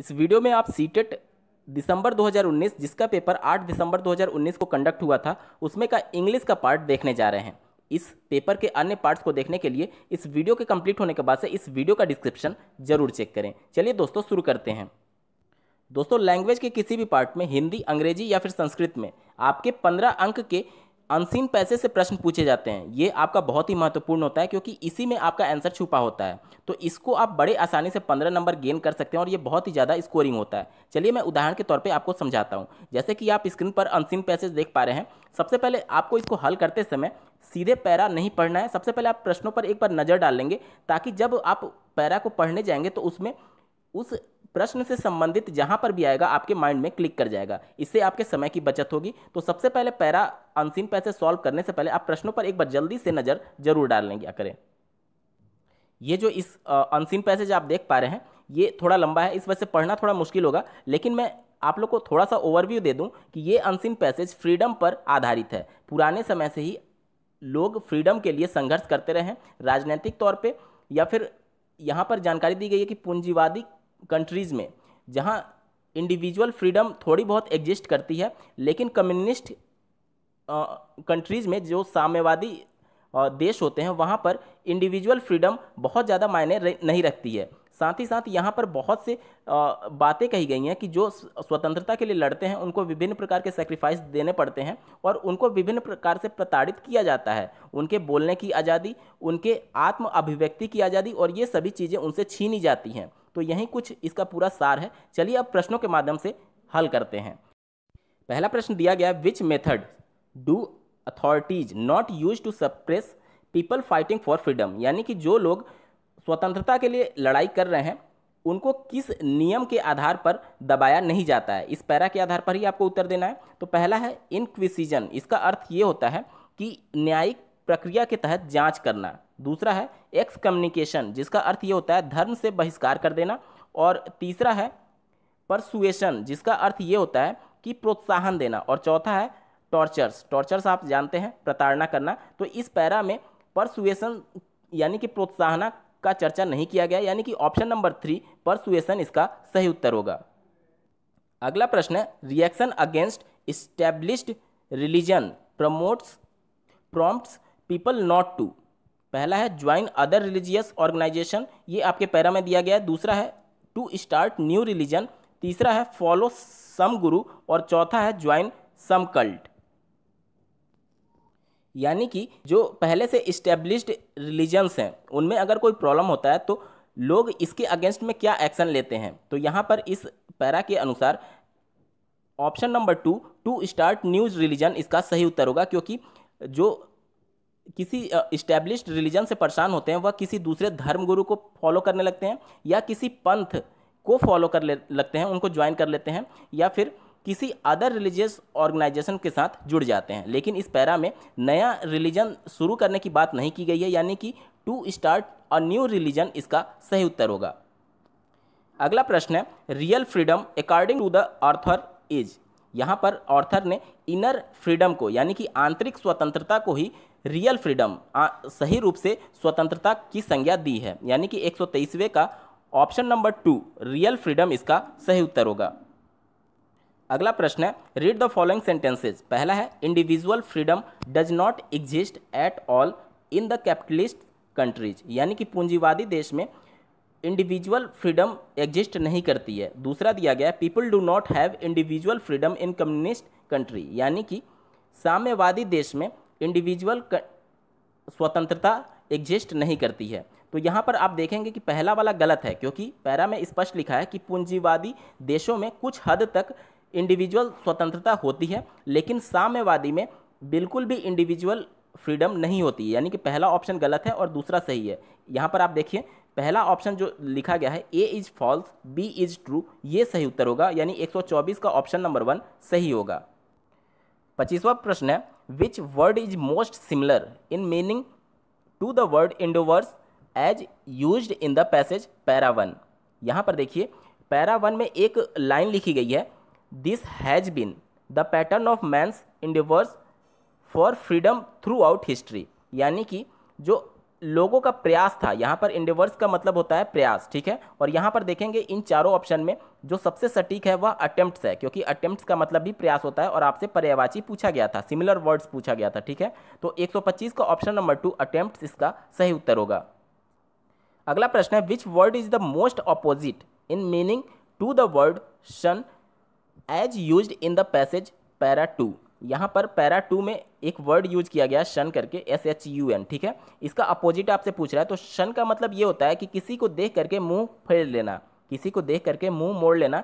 इस वीडियो में आप सीटेट दिसंबर 2019 जिसका पेपर 8 दिसंबर 2019 को कंडक्ट हुआ था उसमें का इंग्लिश का पार्ट देखने जा रहे हैं इस पेपर के अन्य पार्ट्स को देखने के लिए इस वीडियो के कंप्लीट होने के बाद से इस वीडियो का डिस्क्रिप्शन जरूर चेक करें चलिए दोस्तों शुरू करते हैं दोस्तों लैंग्वेज के किसी भी पार्ट में हिंदी अंग्रेजी या फिर संस्कृत में आपके पंद्रह अंक के अनसीन पैसे से प्रश्न पूछे जाते हैं ये आपका बहुत ही महत्वपूर्ण होता है क्योंकि इसी में आपका आंसर छुपा होता है तो इसको आप बड़े आसानी से पंद्रह नंबर गेन कर सकते हैं और ये बहुत ही ज़्यादा स्कोरिंग होता है चलिए मैं उदाहरण के तौर पर आपको समझाता हूँ जैसे कि आप स्क्रीन पर अनसीन पैसेज देख पा रहे हैं सबसे पहले आपको इसको हल करते समय सीधे पैरा नहीं पढ़ना है सबसे पहले आप प्रश्नों पर एक बार नज़र डाल लेंगे ताकि जब आप पैरा को पढ़ने जाएंगे तो उसमें उस प्रश्न से संबंधित जहाँ पर भी आएगा आपके माइंड में क्लिक कर जाएगा इससे आपके समय की बचत होगी तो सबसे पहले पैरा अनसिन पैसे सॉल्व करने से पहले आप प्रश्नों पर एक बार जल्दी से नज़र जरूर डाल लेंगे क्या करें ये जो इस अनसिन पैसेज आप देख पा रहे हैं ये थोड़ा लंबा है इस वजह से पढ़ना थोड़ा मुश्किल होगा लेकिन मैं आप लोग को थोड़ा सा ओवरव्यू दे दूं कि ये अनसिन पैसेज फ्रीडम पर आधारित है पुराने समय से ही लोग फ्रीडम के लिए संघर्ष करते रहे हैं राजनीतिक तौर पे या फिर यहाँ पर जानकारी दी गई है कि पूंजीवादी कंट्रीज़ में जहाँ इंडिविजुअल फ्रीडम थोड़ी बहुत एग्जिस्ट करती है लेकिन कम्युनिस्ट कंट्रीज़ में जो साम्यवादी देश होते हैं वहाँ पर इंडिविजुअल फ्रीडम बहुत ज़्यादा मायने नहीं रखती है साथ ही साथ यहाँ पर बहुत से बातें कही गई हैं कि जो स्वतंत्रता के लिए लड़ते हैं उनको विभिन्न प्रकार के सेक्रीफाइस देने पड़ते हैं और उनको विभिन्न प्रकार से प्रताड़ित किया जाता है उनके बोलने की आज़ादी उनके आत्म अभिव्यक्ति की आज़ादी और ये सभी चीज़ें उनसे छीनी जाती हैं तो यही कुछ इसका पूरा सार है चलिए अब प्रश्नों के माध्यम से हल करते हैं पहला प्रश्न दिया गया which method do authorities not use to suppress people fighting for freedom यानी कि जो लोग स्वतंत्रता के लिए लड़ाई कर रहे हैं उनको किस नियम के आधार पर दबाया नहीं जाता है इस पैरा के आधार पर ही आपको उत्तर देना है तो पहला है इनक्विसिजन इसका अर्थ ये होता है कि न्यायिक प्रक्रिया के तहत जांच करना दूसरा है एक्स कम्युनिकेशन जिसका अर्थ ये होता है धर्म से बहिष्कार कर देना और तीसरा है परसुएशन जिसका अर्थ ये होता है कि प्रोत्साहन देना और चौथा है टॉर्चर्स टॉर्चर्स आप जानते हैं प्रताड़ना करना तो इस पैरा में परसुएशन यानी कि प्रोत्साहना का चर्चा नहीं किया गया यानी कि ऑप्शन नंबर थ्री परसुएशन इसका सही उत्तर होगा अगला प्रश्न है reaction against established religion promotes prompts people not to पहला है ज्वाइन अदर रिलीजियस ऑर्गेनाइजेशन ये आपके पैरा में दिया गया है दूसरा है टू स्टार्ट न्यू रिलीजन तीसरा है फॉलो सम गुरु और चौथा है ज्वाइन सम कल्ट यानी कि जो पहले से इस्टेब्लिश्ड रिलीजन्स हैं उनमें अगर कोई प्रॉब्लम होता है तो लोग इसके अगेंस्ट में क्या एक्शन लेते हैं तो यहाँ पर इस पैरा के अनुसार option number two to start news religion इसका सही उत्तर होगा क्योंकि जो किसी इस्टेब्लिश रिलीजन से परेशान होते हैं वह किसी दूसरे धर्म गुरु को फॉलो करने लगते हैं या किसी पंथ को फॉलो कर ले लगते हैं उनको ज्वाइन कर लेते हैं या फिर किसी अदर रिलीजियस ऑर्गेनाइजेशन के साथ जुड़ जाते हैं लेकिन इस पैरा में नया रिलीजन शुरू करने की बात नहीं की गई है यानी कि to start a new religion इसका सही उत्तर होगा अगला प्रश्न है real freedom according to the author is यहाँ पर ऑर्थर ने इनर फ्रीडम को यानी कि आंतरिक स्वतंत्रता को ही रियल फ्रीडम सही रूप से स्वतंत्रता की संज्ञा दी है यानी कि एक का option number two real freedom इसका सही उत्तर होगा अगला प्रश्न है रीड द फॉलोइंग सेंटेंसेज पहला है individual freedom does not exist at all in the capitalist countries यानी कि पूंजीवादी देश में इंडिविजुअल फ्रीडम एग्जिस्ट नहीं करती है दूसरा दिया गया है people do not have individual freedom in communist country यानी कि साम्यवादी देश में इंडिविजुअल स्वतंत्रता एग्जिस्ट नहीं करती है तो यहाँ पर आप देखेंगे कि पहला वाला गलत है क्योंकि पैरा में स्पष्ट लिखा है कि पूंजीवादी देशों में कुछ हद तक इंडिविजुअल स्वतंत्रता होती है लेकिन साम्यवादी में बिल्कुल भी इंडिविजुअल फ्रीडम नहीं होती है यानी कि पहला ऑप्शन गलत है और दूसरा सही है यहाँ पर आप देखिए पहला ऑप्शन जो लिखा गया है A is false B is true ये सही उत्तर होगा यानी 124 का ऑप्शन नंबर वन सही होगा पच्चीसवा प्रश्न है which word is most similar in meaning to the word endeavours as use in the passage para one यहाँ पर देखिए पैरा वन में एक लाइन लिखी गई है this has been the pattern of man's endeavours for freedom throughout history यानी कि जो लोगों का प्रयास था यहाँ पर इंडिवर्स का मतलब होता है प्रयास ठीक है और यहाँ पर देखेंगे इन चारों ऑप्शन में जो सबसे सटीक है वह अटेम्प्ट्स है क्योंकि अटेम्प्ट्स का मतलब भी प्रयास होता है और आपसे पर्यावाची पूछा गया था सिमिलर वर्ड्स पूछा गया था ठीक है तो 125 का ऑप्शन नंबर टू अटेम्प्ट इसका सही उत्तर होगा अगला प्रश्न है which word is the most opposite in meaning to the word shun as use in the passage para two यहाँ पर पैरा टू में एक वर्ड यूज किया गया शन करके एस एच यू एन ठीक है इसका अपोजिट आपसे पूछ रहा है तो शन का मतलब ये होता है कि किसी को देख करके मुंह फेर लेना किसी को देख करके मुंह मोड़ लेना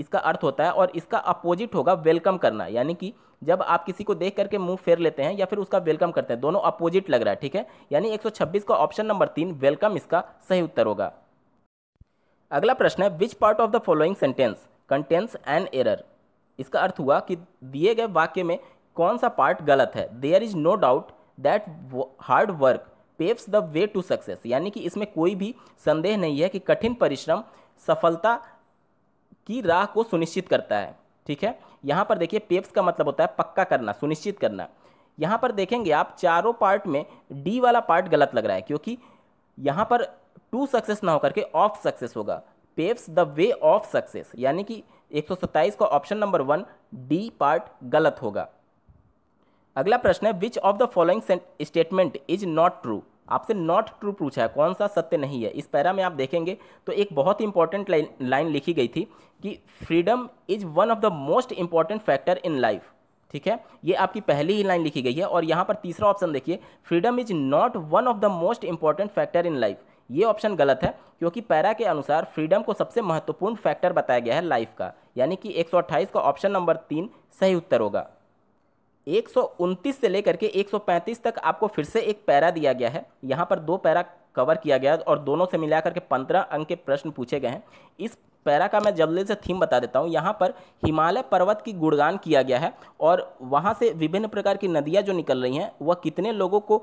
इसका अर्थ होता है और इसका अपोजिट होगा वेलकम करना यानी कि जब आप किसी को देख करके मुंह फेर लेते हैं या फिर उसका वेलकम करते हैं दोनों अपोजिट लग रहा है ठीक है यानी एक का ऑप्शन नंबर तीन वेलकम इसका सही उत्तर होगा अगला प्रश्न है which part of the following sentence contains an error इसका अर्थ हुआ कि दिए गए वाक्य में कौन सा पार्ट गलत है there is no doubt that hard work paves the way to success यानी कि इसमें कोई भी संदेह नहीं है कि कठिन परिश्रम सफलता की राह को सुनिश्चित करता है ठीक है यहाँ पर देखिए पेप्स का मतलब होता है पक्का करना सुनिश्चित करना यहाँ पर देखेंगे आप चारों पार्ट में डी वाला पार्ट गलत लग रहा है क्योंकि यहाँ पर टू सक्सेस ना होकर के ऑफ सक्सेस होगा paves the way of success यानी कि 127 का option number one D part गलत होगा अगला प्रश्न है which of the following statement is not true आपसे नॉट ट्रू पूछा है कौन सा सत्य नहीं है इस पैरा में आप देखेंगे तो एक बहुत ही इंपॉर्टेंट लाइन लिखी गई थी कि freedom is one of the most important factor in life ठीक है ये आपकी पहली ही लाइन लिखी गई है और यहाँ पर तीसरा ऑप्शन देखिए freedom is not one of the most important factor in life ये ऑप्शन गलत है क्योंकि पैरा के अनुसार फ्रीडम को सबसे महत्वपूर्ण फैक्टर बताया गया है लाइफ का यानी कि 128 का ऑप्शन नंबर तीन सही उत्तर होगा एक से लेकर के एक तक आपको फिर से एक पैरा दिया गया है यहाँ पर दो पैरा कवर किया गया और दोनों से मिलाकर के पंद्रह अंक के प्रश्न पूछे गए हैं इस पैरा का मैं जल्दी से थीम बता देता हूँ यहाँ पर हिमालय पर्वत की गुणगान किया गया है और वहाँ से विभिन्न प्रकार की नदियाँ जो निकल रही हैं वह कितने लोगों को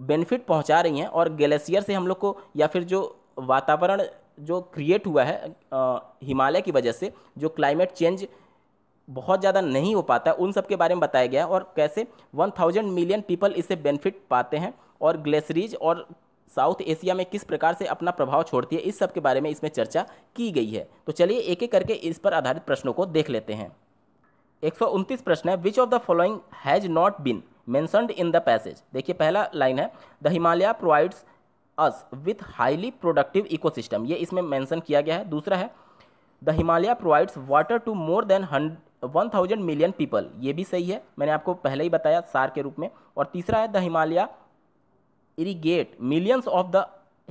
बेनिफिट पहुंचा रही हैं और ग्लेशियर से हम लोग को या फिर जो वातावरण जो क्रिएट हुआ है हिमालय की वजह से जो क्लाइमेट चेंज बहुत ज़्यादा नहीं हो पाता उन सब के बारे में बताया गया है और कैसे 1000 मिलियन पीपल इससे बेनिफिट पाते हैं और ग्लेशरीज और साउथ एशिया में किस प्रकार से अपना प्रभाव छोड़ती है इस सब के बारे में इसमें चर्चा की गई है तो चलिए एक एक करके इस पर आधारित प्रश्नों को देख लेते हैं एक प्रश्न है which of the following has not been mentioned in the passage देखिए पहला लाइन है the Himalaya provides us with highly productive ecosystem ये इसमें मैंसन किया गया है दूसरा है the Himalaya provides water to more than one thousand million people ये भी सही है मैंने आपको पहले ही बताया सार के रूप में और तीसरा है the Himalaya irrigate millions of the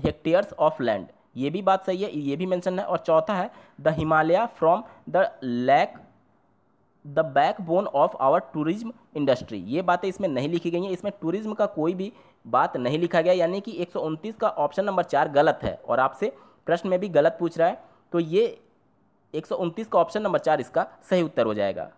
hectares of land ये भी बात सही है ये भी मैंशन है और चौथा है the Himalaya from the lake the backbone of our tourism industry ये बातें इसमें नहीं लिखी गई हैं इसमें टूरिज्म का कोई भी बात नहीं लिखा गया यानी कि एक का ऑप्शन नंबर चार गलत है और आपसे प्रश्न में भी गलत पूछ रहा है तो ये एक का ऑप्शन नंबर चार इसका सही उत्तर हो जाएगा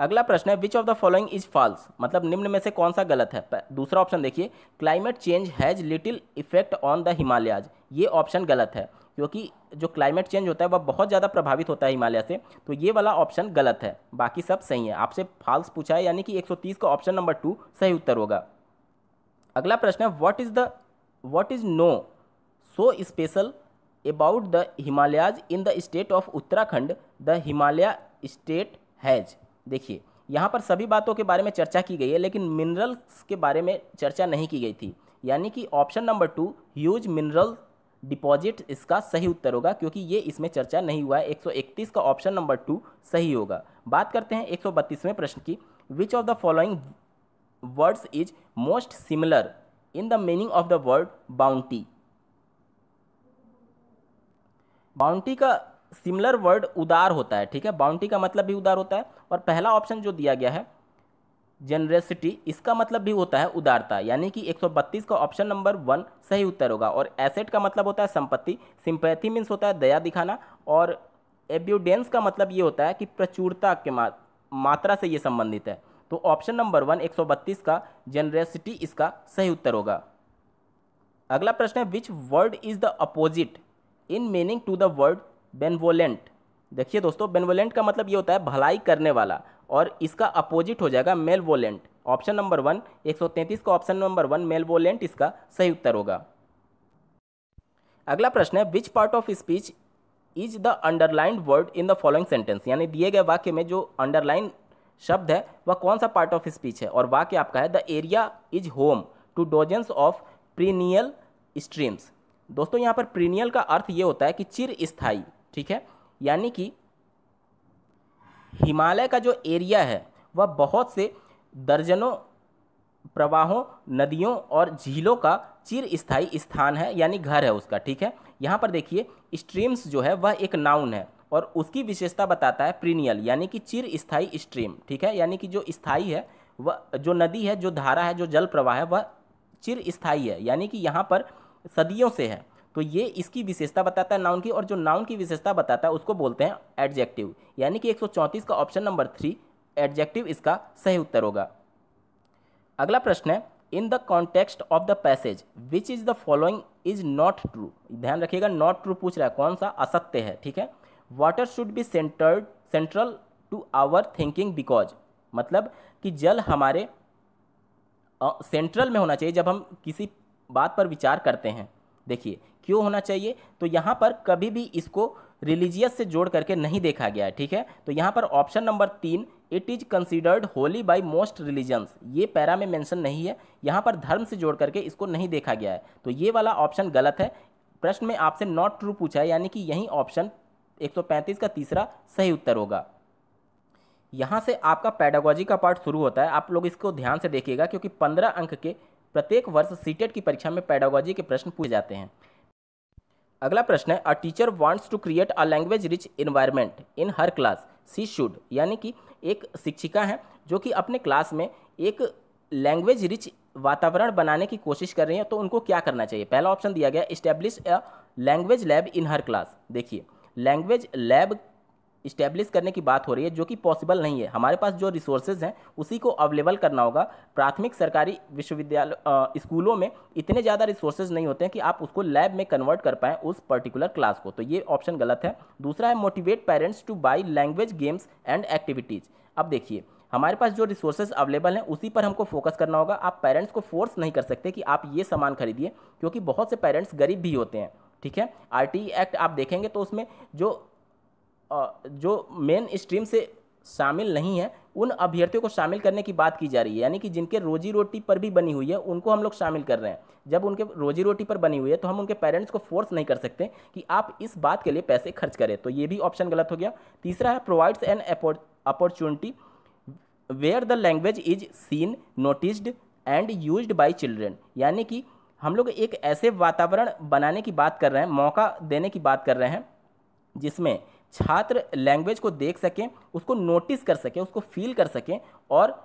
अगला प्रश्न है which of the following is false मतलब निम्न में से कौन सा गलत है दूसरा ऑप्शन देखिए climate change has little effect on the Himalayas ये ऑप्शन गलत है क्योंकि जो क्लाइमेट चेंज होता है वह बहुत ज़्यादा प्रभावित होता है हिमालय से तो ये वाला ऑप्शन गलत है बाकी सब सही है आपसे फाल्स पूछा है यानी कि 130 का ऑप्शन नंबर टू सही उत्तर होगा अगला प्रश्न है what is the what is no so special about the Himalayas in the state of Uttarakhand the Himalaya state has देखिए यहाँ पर सभी बातों के बारे में चर्चा की गई है लेकिन मिनरल्स के बारे में चर्चा नहीं की गई थी यानी कि option number two huge mineral deposit इसका सही उत्तर होगा क्योंकि ये इसमें चर्चा नहीं हुआ है 131 का ऑप्शन नंबर टू सही होगा बात करते हैं 132वें प्रश्न की which of the following words is most similar in the meaning of the word bounty bounty का सिमिलर वर्ड उदार होता है ठीक है बाउंटी का मतलब भी उदार होता है और पहला ऑप्शन जो दिया गया है जनरेसिटी इसका मतलब भी होता है उदारता यानी कि 132 का ऑप्शन नंबर वन सही उत्तर होगा और एसेट का मतलब होता है संपत्ति सिंपैथी मीन्स होता है दया दिखाना और एब्यूडेंस का मतलब ये होता है कि प्रचुरता के मा, मात्रा से ये संबंधित है तो ऑप्शन नंबर वन 132 का जनरेसिटी इसका सही उत्तर होगा अगला प्रश्न है which word is the opposite in meaning to the word benevolent देखिए दोस्तों बेनवोलेंट का मतलब ये होता है भलाई करने वाला और इसका अपोजिट हो जाएगा मेलवोलेंट ऑप्शन नंबर वन 133 का ऑप्शन नंबर वन मेलवोलेंट इसका सही उत्तर होगा अगला प्रश्न है which part of speech is the underlined word in the following sentence यानी दिए गए वाक्य में जो अंडरलाइन शब्द है वह कौन सा पार्ट ऑफ स्पीच है और वाक्य आपका है the area is home to dozens of perennial streams दोस्तों यहाँ पर प्रीनियल का अर्थ ये होता है कि चिर स्थाई ठीक है यानी कि हिमालय का जो एरिया है वह बहुत से दर्जनों प्रवाहों नदियों और झीलों का चिर स्थायी स्थान है यानी घर है उसका ठीक है यहाँ पर देखिए स्ट्रीम्स जो है वह एक नाउन है और उसकी विशेषता बताता है प्रीनियल यानी कि चिर स्थायी स्ट्रीम ठीक है यानी कि जो स्थाई है वह जो नदी है जो धारा है जो जल प्रवाह है वह चिर स्थाई है यानी कि यहाँ पर सदियों से है तो ये इसकी विशेषता बताता है नाउन की और जो नाउन की विशेषता बताता है उसको बोलते हैं एडजेक्टिव यानी कि 134 का ऑप्शन नंबर थ्री एडजेक्टिव इसका सही उत्तर होगा अगला प्रश्न है in the context of the passage which is the following is not true ध्यान रखिएगा नॉट ट्रू पूछ रहा है कौन सा असत्य है ठीक है water should be centred central to our thinking because मतलब कि जल हमारे सेंट्रल में होना चाहिए जब हम किसी बात पर विचार करते हैं देखिए क्यों होना चाहिए तो यहाँ पर कभी भी इसको रिलीजियस से जोड़ करके नहीं देखा गया है ठीक है तो यहाँ पर ऑप्शन नंबर तीन it is considered holy by most religions ये पैरा में मेंशन नहीं है यहाँ पर धर्म से जोड़ करके इसको नहीं देखा गया है तो ये वाला ऑप्शन गलत है प्रश्न में आपसे नॉट ट्रू पूछा है यानी कि यही ऑप्शन 135 का तीसरा सही उत्तर होगा यहाँ से आपका पैडागोजी का पार्ट शुरू होता है आप लोग इसको ध्यान से देखिएगा क्योंकि पंद्रह अंक के प्रत्येक वर्ष सीटेट e की परीक्षा में पैडागोजी के प्रश्न पूछे जाते हैं अगला प्रश्न है a teacher wants to create a language rich environment in her class she should यानी कि एक शिक्षिका है जो कि अपने क्लास में एक लैंग्वेज रिच वातावरण बनाने की कोशिश कर रही है तो उनको क्या करना चाहिए पहला ऑप्शन दिया गया establish a language lab in her class देखिए लैंग्वेज लैब इस्टेब्लिश करने की बात हो रही है जो कि पॉसिबल नहीं है हमारे पास जो रिसोर्सेज हैं उसी को अवेलेबल करना होगा प्राथमिक सरकारी विश्वविद्यालय स्कूलों में इतने ज़्यादा रिसोर्सेज नहीं होते हैं कि आप उसको लैब में कन्वर्ट कर पाएँ उस पर्टिकुलर क्लास को तो ये ऑप्शन गलत है दूसरा है motivate parents to buy language games and activities अब देखिए हमारे पास जो रिसोर्सेज अवेलेबल हैं उसी पर हमको फोकस करना होगा आप पेरेंट्स को फोर्स नहीं कर सकते कि आप ये सामान खरीदिए क्योंकि बहुत से पेरेंट्स गरीब भी होते हैं ठीक है आर एक्ट आप देखेंगे तो उसमें जो जो मेन स्ट्रीम से शामिल नहीं है उन अभ्यर्थियों को शामिल करने की बात की जा रही है यानी कि जिनके रोजी रोटी पर भी बनी हुई है उनको हम लोग शामिल कर रहे हैं जब उनके रोजी रोटी पर बनी हुई है तो हम उनके पेरेंट्स को फोर्स नहीं कर सकते कि आप इस बात के लिए पैसे खर्च करें तो ये भी ऑप्शन गलत हो गया तीसरा है provides an opportunity where the language is seen noticed and use by children यानी कि हम लोग एक ऐसे वातावरण बनाने की बात कर रहे हैं मौका देने की बात कर रहे हैं जिसमें छात्र लैंग्वेज को देख सकें उसको नोटिस कर सकें उसको फील कर सकें और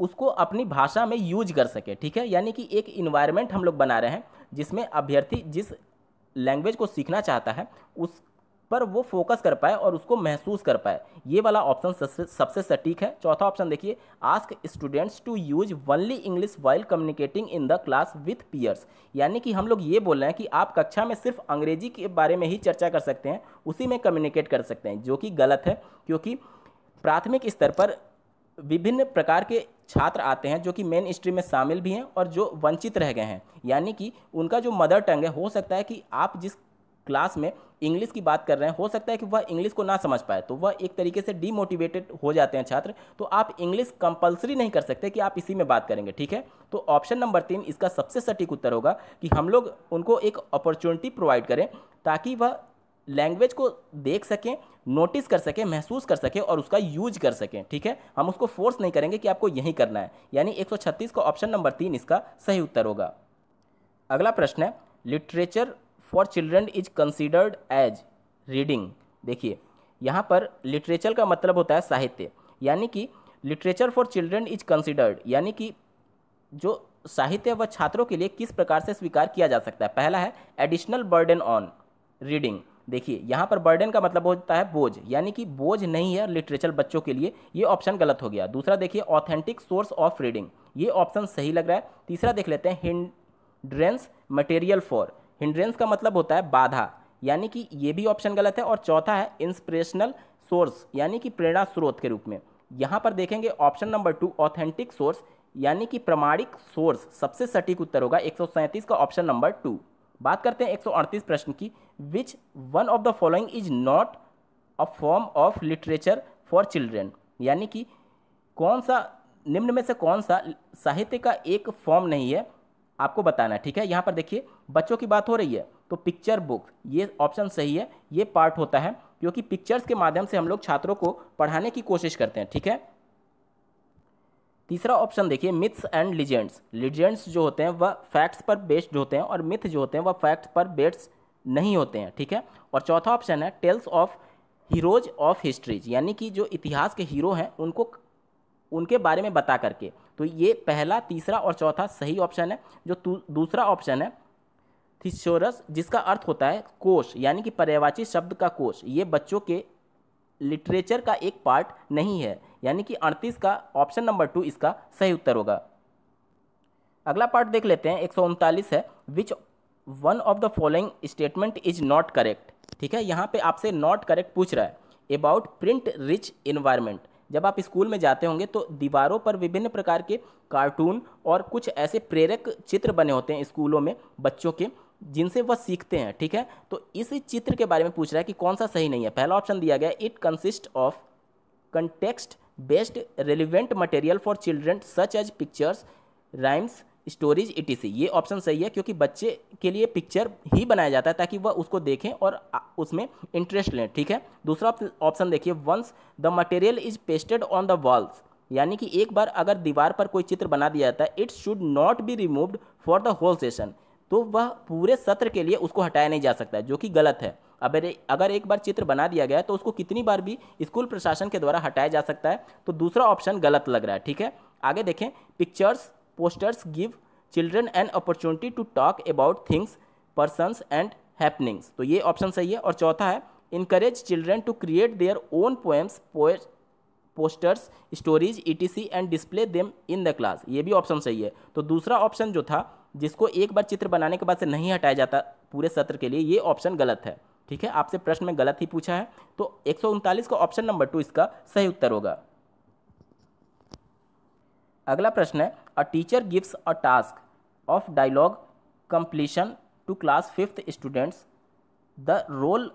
उसको अपनी भाषा में यूज कर सकें ठीक है यानी कि एक इन्वायरमेंट हम लोग बना रहे हैं जिसमें अभ्यर्थी जिस लैंग्वेज को सीखना चाहता है उस पर वो फोकस कर पाए और उसको महसूस कर पाए ये वाला ऑप्शन सबसे सटीक है चौथा ऑप्शन देखिए ask students to use only English while communicating in the class with peers यानी कि हम लोग ये बोल रहे हैं कि आप कक्षा में सिर्फ अंग्रेजी के बारे में ही चर्चा कर सकते हैं उसी में कम्युनिकेट कर सकते हैं जो कि गलत है क्योंकि प्राथमिक स्तर पर विभिन्न प्रकार के छात्र आते हैं जो कि मेन स्ट्रीम में शामिल भी हैं और जो वंचित रह गए हैं यानी कि उनका जो मदर टंग है हो सकता है कि आप जिस क्लास में इंग्लिश की बात कर रहे हैं हो सकता है कि वह इंग्लिश को ना समझ पाए तो वह एक तरीके से डीमोटिवेटेड हो जाते हैं छात्र तो आप इंग्लिश कंपलसरी नहीं कर सकते कि आप इसी में बात करेंगे ठीक है तो ऑप्शन नंबर तीन इसका सबसे सटीक उत्तर होगा कि हम लोग उनको एक अपॉर्चुनिटी प्रोवाइड करें ताकि वह लैंग्वेज को देख सकें नोटिस कर सकें महसूस कर सकें और उसका यूज कर सकें ठीक है हम उसको फोर्स नहीं करेंगे कि आपको यही करना है यानी एक का ऑप्शन नंबर तीन इसका सही उत्तर होगा अगला प्रश्न है literature for children is considered as reading देखिए यहाँ पर लिटरेचर का मतलब होता है साहित्य यानी कि literature for children is considered यानी कि जो साहित्य व छात्रों के लिए किस प्रकार से स्वीकार किया जा सकता है पहला है एडिशनल बर्डन ऑन रीडिंग देखिए यहाँ पर बर्डन का मतलब होता है बोझ यानी कि बोझ नहीं है लिटरेचर बच्चों के लिए ये ऑप्शन गलत हो गया दूसरा देखिए ऑथेंटिक सोर्स ऑफ रीडिंग ये ऑप्शन सही लग रहा है तीसरा देख लेते हैं हिंड्रेंस मटेरियल फॉर हिंड्रेंस का मतलब होता है बाधा यानी कि ये भी ऑप्शन गलत है और चौथा है इंस्पिरेशनल सोर्स यानी कि प्रेरणा स्रोत के रूप में यहाँ पर देखेंगे option number two authentic source यानी कि प्रमाणिक सोर्स सबसे सटीक उत्तर होगा एक का ऑप्शन नंबर टू बात करते हैं एक प्रश्न की which one of the following is not a form of literature for children यानी कि कौन सा निम्न में से कौन सा साहित्य का एक फॉर्म नहीं है आपको बताना है ठीक है यहाँ पर देखिए बच्चों की बात हो रही है तो पिक्चर बुक ये ऑप्शन सही है ये पार्ट होता है क्योंकि पिक्चर्स के माध्यम से हम लोग छात्रों को पढ़ाने की कोशिश करते हैं ठीक है तीसरा ऑप्शन देखिए मिथ्स एंड लीजेंड्स लीजेंड्स जो होते हैं वह फैक्ट्स पर बेस्ड होते हैं और मिथ जो होते हैं वह फैक्ट्स पर बेस्ड नहीं होते हैं ठीक है और चौथा ऑप्शन है tales of heroes of histories यानी कि जो इतिहास के हीरो हैं उनको उनके बारे में बता करके तो ये पहला तीसरा और चौथा सही ऑप्शन है जो दूसरा ऑप्शन है थिस्योरस जिसका अर्थ होता है कोश यानी कि पर्यावाची शब्द का कोश ये बच्चों के लिटरेचर का एक पार्ट नहीं है यानी कि अड़तीस का ऑप्शन नंबर टू इसका सही उत्तर होगा अगला पार्ट देख लेते हैं एक है which one of the following statement is not correct ठीक है यहाँ पे आपसे नॉट करेक्ट पूछ रहा है अबाउट प्रिंट रिच इन्वायरमेंट जब आप स्कूल में जाते होंगे तो दीवारों पर विभिन्न प्रकार के कार्टून और कुछ ऐसे प्रेरक चित्र बने होते हैं स्कूलों में बच्चों के जिनसे वह सीखते हैं ठीक है तो इस चित्र के बारे में पूछ रहा है कि कौन सा सही नहीं है पहला ऑप्शन दिया गया it consist of context based relevant material for children such as pictures rhymes stories सी ये ऑप्शन सही है क्योंकि बच्चे के लिए पिक्चर ही बनाया जाता है ताकि वह उसको देखें और उसमें इंटरेस्ट लें ठीक है दूसरा ऑप्शन देखिए once the material is pasted on the walls यानी कि एक बार अगर दीवार पर कोई चित्र बना दिया जाता है it's should not be removed for the whole session तो वह पूरे सत्र के लिए उसको हटाया नहीं जा सकता है जो कि गलत है अगर अगर एक बार चित्र बना दिया गया है तो उसको कितनी बार भी स्कूल प्रशासन के द्वारा हटाया जा सकता है तो दूसरा ऑप्शन गलत लग रहा है ठीक है आगे देखें pictures posters give children an opportunity to talk about things persons and happenings तो ये ऑप्शन सही है और चौथा है encourage children to create their own poems posters stories E T C and display them in the class ये भी option सही है तो दूसरा ऑप्शन जो था जिसको एक बार चित्र बनाने के बाद से नहीं हटाया जाता पूरे सत्र के लिए ये ऑप्शन गलत है ठीक है आपसे प्रश्न में गलत ही पूछा है तो एक सौ उनतालीस का ऑप्शन नंबर टू इसका सही उत्तर होगा अगला प्रश्न है a teacher gives a task of dialogue completion to class fifth students the role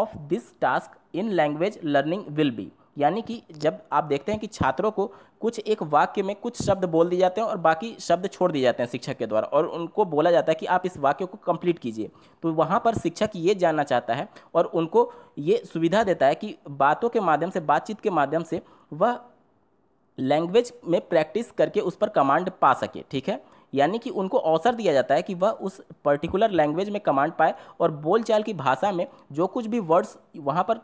of this task in language learning will be यानी कि जब आप देखते हैं कि छात्रों को कुछ एक वाक्य में कुछ शब्द बोल दिए जाते हैं और बाकी शब्द छोड़ दिए जाते हैं शिक्षक के द्वारा और उनको बोला जाता है कि आप इस वाक्य को कंप्लीट कीजिए तो वहाँ पर शिक्षक ये जानना चाहता है और उनको ये सुविधा देता है कि बातों के माध्यम से बातचीत के माध्यम से वह लैंग्वेज में प्रैक्टिस करके उस पर कमांड पा सके ठीक है यानी कि उनको अवसर दिया जाता है कि वह उस पर्टिकुलर लैंग्वेज में कमांड पाए और बोलचाल की भाषा में जो कुछ भी वर्ड्स वहाँ पर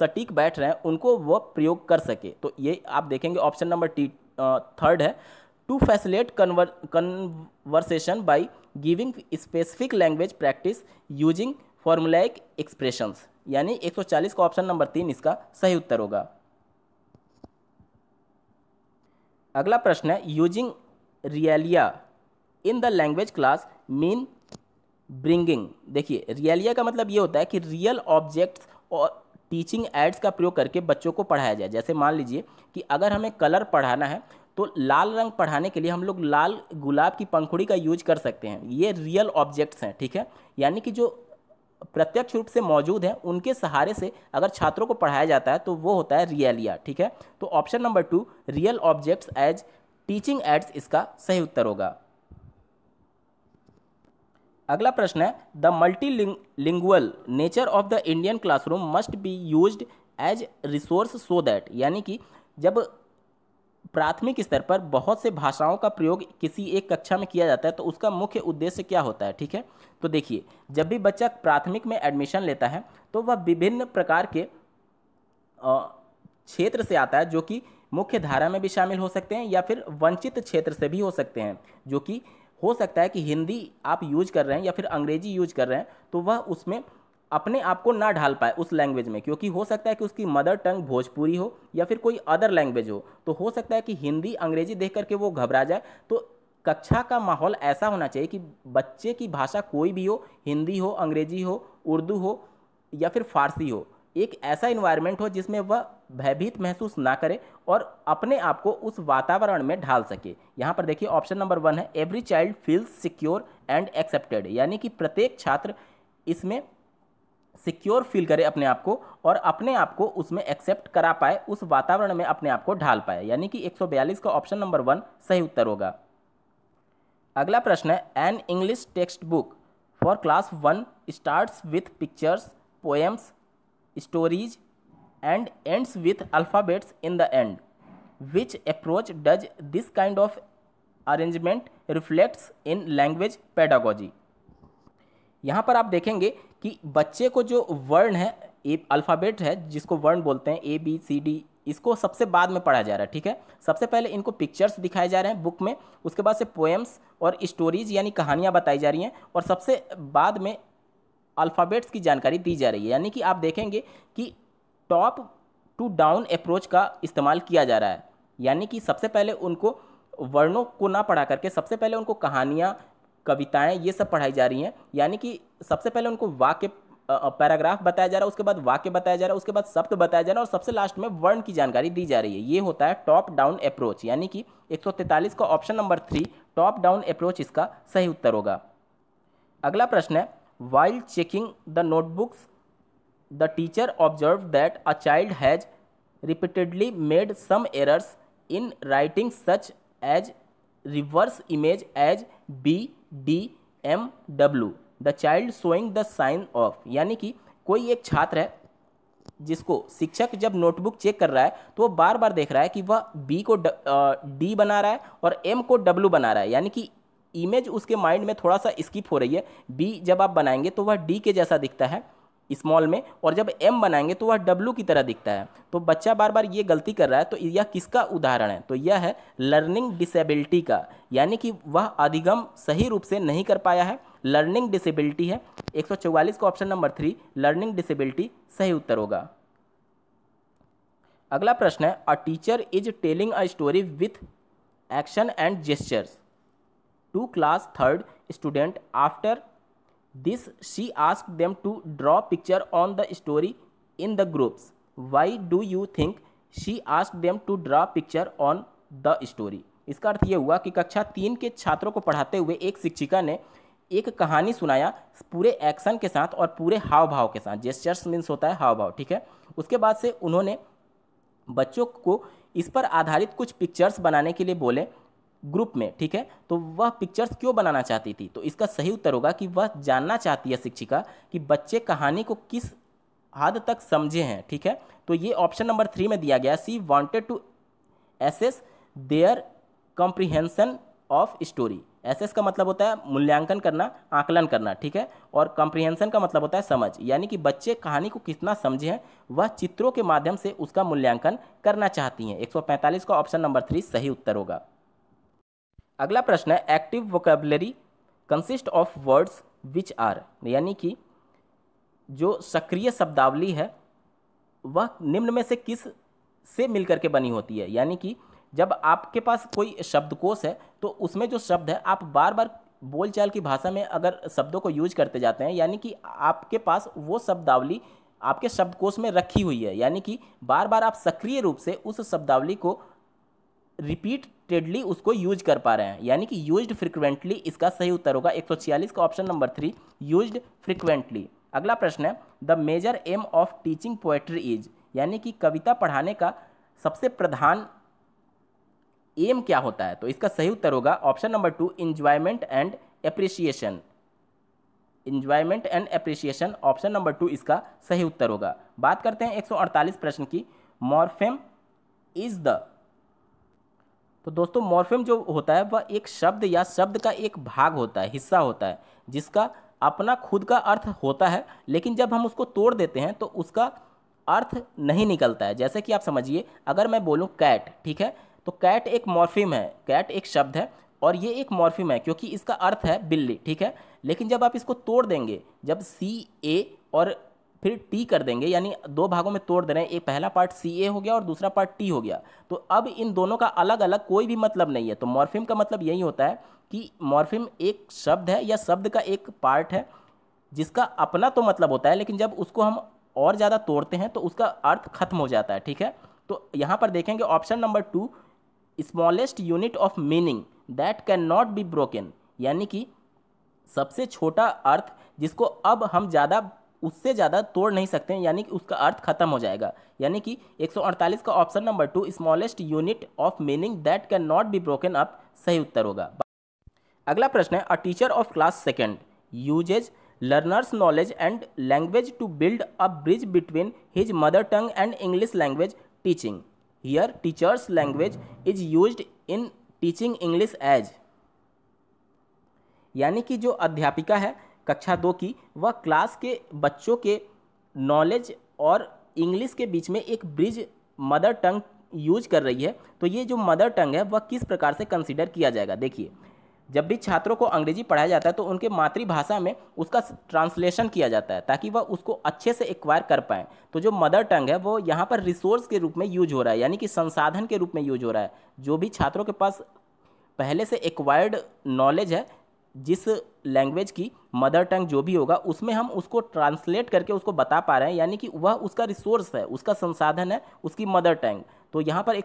सटीक बैठ रहे हैं उनको वह प्रयोग कर सके तो ये आप देखेंगे ऑप्शन नंबर टी थर्ड है to facilitate conver conversation by giving specific language practice using formulaic expressions यानी 140 का ऑप्शन नंबर तीन इसका सही उत्तर होगा अगला प्रश्न है using realia in the language class mean bringing देखिए रियलिया का मतलब ये होता है कि रियल ऑब्जेक्ट्स और टीचिंग एड्स का प्रयोग करके बच्चों को पढ़ाया जाए जैसे मान लीजिए कि अगर हमें कलर पढ़ाना है तो लाल रंग पढ़ाने के लिए हम लोग लाल गुलाब की पंखुड़ी का यूज कर सकते हैं ये रियल ऑब्जेक्ट्स हैं ठीक है यानी कि जो प्रत्यक्ष रूप से मौजूद हैं उनके सहारे से अगर छात्रों को पढ़ाया जाता है तो वो होता है रियलिया ठीक है तो option number two real objects as teaching aids इसका सही उत्तर होगा अगला प्रश्न है the multilingual nature of the Indian classroom must be use as resource so that यानी कि जब प्राथमिक स्तर पर बहुत से भाषाओं का प्रयोग किसी एक कक्षा में किया जाता है तो उसका मुख्य उद्देश्य क्या होता है ठीक है तो देखिए जब भी बच्चा प्राथमिक में एडमिशन लेता है तो वह विभिन्न प्रकार के क्षेत्र से आता है जो कि मुख्य धारा में भी शामिल हो सकते हैं या फिर वंचित क्षेत्र से भी हो सकते हैं जो कि हो सकता है कि हिंदी आप यूज कर रहे हैं या फिर अंग्रेजी यूज कर रहे हैं तो वह उसमें अपने आप को ना ढाल पाए उस लैंग्वेज में क्योंकि हो सकता है कि उसकी मदर टंग भोजपुरी हो या फिर कोई अदर लैंग्वेज हो तो हो सकता है कि हिंदी अंग्रेजी देख करके वो घबरा जाए तो कक्षा का माहौल ऐसा होना चाहिए कि बच्चे की भाषा कोई भी हो हिंदी हो अंग्रेजी हो उर्दू हो या फिर फारसी हो एक ऐसा इन्वायरमेंट हो जिसमें वह भयभीत महसूस ना करे और अपने आप को उस वातावरण में ढाल सके यहाँ पर देखिए ऑप्शन नंबर वन है every child feels secure and accepted यानी कि प्रत्येक छात्र इसमें सिक्योर फील करे अपने आप को और अपने आप को उसमें एक्सेप्ट करा पाए उस वातावरण में अपने आप को ढाल पाए यानी कि 142 का ऑप्शन नंबर वन सही उत्तर होगा अगला प्रश्न है an English text book for class one starts with pictures poems stories and ends with alphabets in the end which approach does this kind of arrangement reflects in language pedagogy यहाँ पर आप देखेंगे कि बच्चे को जो वर्ण है ए अल्फ़ाबेट है जिसको वर्ण बोलते हैं ए बी सी डी इसको सबसे बाद में पढ़ा जा रहा है ठीक है सबसे पहले इनको पिक्चर्स दिखाए जा रहे हैं बुक में उसके बाद से पोएम्स और स्टोरीज यानी कहानियाँ बताई जा रही हैं और सबसे बाद में अल्फ़ाबेट्स की जानकारी दी जा रही है यानी कि आप देखेंगे कि टॉप टू डाउन अप्रोच का इस्तेमाल किया जा रहा है यानी कि सबसे पहले उनको वर्णों को ना पढ़ा करके सबसे पहले उनको कहानियाँ कविताएं ये सब पढ़ाई जा रही हैं यानी कि सबसे पहले उनको वाक्य पैराग्राफ बताया जा रहा है उसके बाद वाक्य बताया जा रहा है उसके बाद शब्द बताया जा रहा है और सबसे लास्ट में वर्ण की जानकारी दी जा रही है ये होता है टॉप डाउन अप्रोच यानी कि एक का option number three top down approach इसका सही उत्तर होगा अगला प्रश्न है while checking the notebooks the teacher observe that a child has repeatedly made some errors in writing such as reverse image as b d m डब्ल्यू the child showing the sign of यानी कि कोई एक छात्र है जिसको शिक्षक जब नोटबुक चेक कर रहा है तो वो बार बार देख रहा है कि वह बी को डी बना रहा है और एम को डब्ल्यू बना रहा है यानी कि इमेज उसके माइंड में थोड़ा सा स्किप हो रही है बी जब आप बनाएंगे तो वह डी के जैसा दिखता है स्मॉल में और जब एम बनाएंगे तो वह डब्लू की तरह दिखता है तो बच्चा बार बार ये गलती कर रहा है तो यह किसका उदाहरण है तो यह है लर्निंग डिसेबिलिटी का यानी कि वह अधिगम सही रूप से नहीं कर पाया है लर्निंग डिसेबिलिटी है एक का option number three learning disability सही उत्तर होगा अगला प्रश्न है a teacher is telling a story with action and gestures to class third student after this she ask them to draw picture on the story in the groups why do you think she ask them to draw picture on the story इसका अर्थ ये हुआ कि कक्षा तीन के छात्रों को पढ़ाते हुए एक शिक्षिका ने एक कहानी सुनाया पूरे एक्शन के साथ और पूरे हाव भाव के साथ जेस्चर्स मीन्स होता है हाव भाव ठीक है उसके बाद से उन्होंने बच्चों को इस पर आधारित कुछ पिक्चर्स बनाने के लिए बोले ग्रुप में ठीक है तो वह पिक्चर्स क्यों बनाना चाहती थी तो इसका सही उत्तर होगा कि वह जानना चाहती है शिक्षिका कि बच्चे कहानी को किस हद तक समझे हैं ठीक है तो ये ऑप्शन नंबर थ्री में दिया गया she wanted to assess their comprehension of story assess का मतलब होता है मूल्यांकन करना आकलन करना ठीक है और कॉम्प्रिहेंसन का मतलब होता है समझ यानी कि बच्चे कहानी को कितना समझे हैं वह चित्रों के माध्यम से उसका मूल्यांकन करना चाहती हैं 145 का ऑप्शन नंबर थ्री सही उत्तर होगा अगला प्रश्न है active vocabulary consist of words which are यानी कि जो सक्रिय शब्दावली है वह निम्न में से किस से मिलकर के बनी होती है यानी कि जब आपके पास कोई शब्दकोश है तो उसमें जो शब्द है आप बार बार बोलचाल की भाषा में अगर शब्दों को यूज करते जाते हैं यानी कि आपके पास वो शब्दावली आपके शब्दकोश में रखी हुई है यानी कि बार बार आप सक्रिय रूप से उस शब्दावली को रिपीटेडली उसको यूज कर पा रहे हैं यानी कि यूज फ्रिक्वेंटली इसका सही उत्तर होगा एक का option number three use frequently अगला प्रश्न है the major aim of teaching poetry is यानी कि कविता पढ़ाने का सबसे प्रधान एम क्या होता है तो इसका सही उत्तर होगा option number two enjoyment and appreciation enjoyment and appreciation option number two इसका सही उत्तर होगा बात करते हैं 148 प्रश्न की मॉर्फेम इज द तो दोस्तों मॉर्फेम जो होता है वह एक शब्द या शब्द का एक भाग होता है हिस्सा होता है जिसका अपना खुद का अर्थ होता है लेकिन जब हम उसको तोड़ देते हैं तो उसका अर्थ नहीं निकलता है जैसे कि आप समझिए अगर मैं बोलूँ कैट ठीक है तो कैट एक मॉर्फिम है कैट एक शब्द है और ये एक मॉर्फिम है क्योंकि इसका अर्थ है बिल्ली ठीक है लेकिन जब आप इसको तोड़ देंगे जब सी ए और फिर टी कर देंगे यानी दो भागों में तोड़ दे रहे हैं एक पहला पार्ट सी ए हो गया और दूसरा पार्ट टी हो गया तो अब इन दोनों का अलग अलग कोई भी मतलब नहीं है तो मॉर्फिम का मतलब यही होता है कि मॉर्फिम एक शब्द है या शब्द का एक पार्ट है जिसका अपना तो मतलब होता है लेकिन जब उसको हम और ज़्यादा तोड़ते हैं तो उसका अर्थ खत्म हो जाता है ठीक है तो यहाँ पर देखेंगे option number two smallest unit of meaning that can not be broken यानी कि सबसे छोटा अर्थ जिसको अब हम ज़्यादा उससे ज़्यादा तोड़ नहीं सकते यानी कि उसका अर्थ खत्म हो जाएगा यानी कि 148 का option number two smallest unit of meaning that can not be broken up सही उत्तर होगा अगला प्रश्न है a teacher of class second uses learners knowledge and language to build a bridge between his mother tongue and English language teaching here teachers language is use in teaching English as यानी कि जो अध्यापिका है कक्षा दो की वह class के बच्चों के नॉलेज और इंग्लिश के बीच में एक ब्रिज मदर टंग यूज कर रही है तो ये जो मदर टंग है वह किस प्रकार से कंसिडर किया जाएगा देखिए जब भी छात्रों को अंग्रेजी पढ़ाया जाता है तो उनके मातृभाषा में उसका ट्रांसलेशन किया जाता है ताकि वह उसको अच्छे से एक्वायर कर पाएँ तो जो मदर टंग है वो यहाँ पर रिसोर्स के रूप में यूज हो रहा है यानी कि संसाधन के रूप में यूज हो रहा है जो भी छात्रों के पास पहले से एक्वायर्ड नॉलेज है जिस लैंग्वेज की मदर टंग जो भी होगा उसमें हम उसको ट्रांसलेट करके उसको बता पा रहे हैं यानी कि वह उसका रिसोर्स है उसका संसाधन है उसकी मदर टंग तो यहाँ पर एक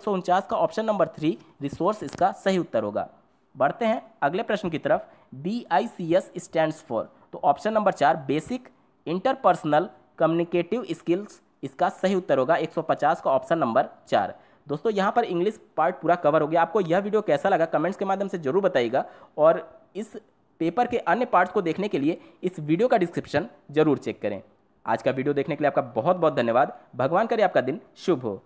का ऑप्शन नंबर थ्री रिसोर्स इसका सही उत्तर होगा बढ़ते हैं अगले प्रश्न की तरफ B I C S stand for तो ऑप्शन नंबर चार बेसिक इंटरपर्सनल कम्युनिकेटिव स्किल्स इसका सही उत्तर होगा 150 का ऑप्शन नंबर चार दोस्तों यहाँ पर इंग्लिश पार्ट पूरा कवर हो गया आपको यह वीडियो कैसा लगा कमेंट्स के माध्यम से जरूर बताइएगा और इस पेपर के अन्य पार्ट्स को देखने के लिए इस वीडियो का डिस्क्रिप्शन जरूर चेक करें आज का वीडियो देखने के लिए आपका बहुत बहुत धन्यवाद भगवान करे आपका दिन शुभ हो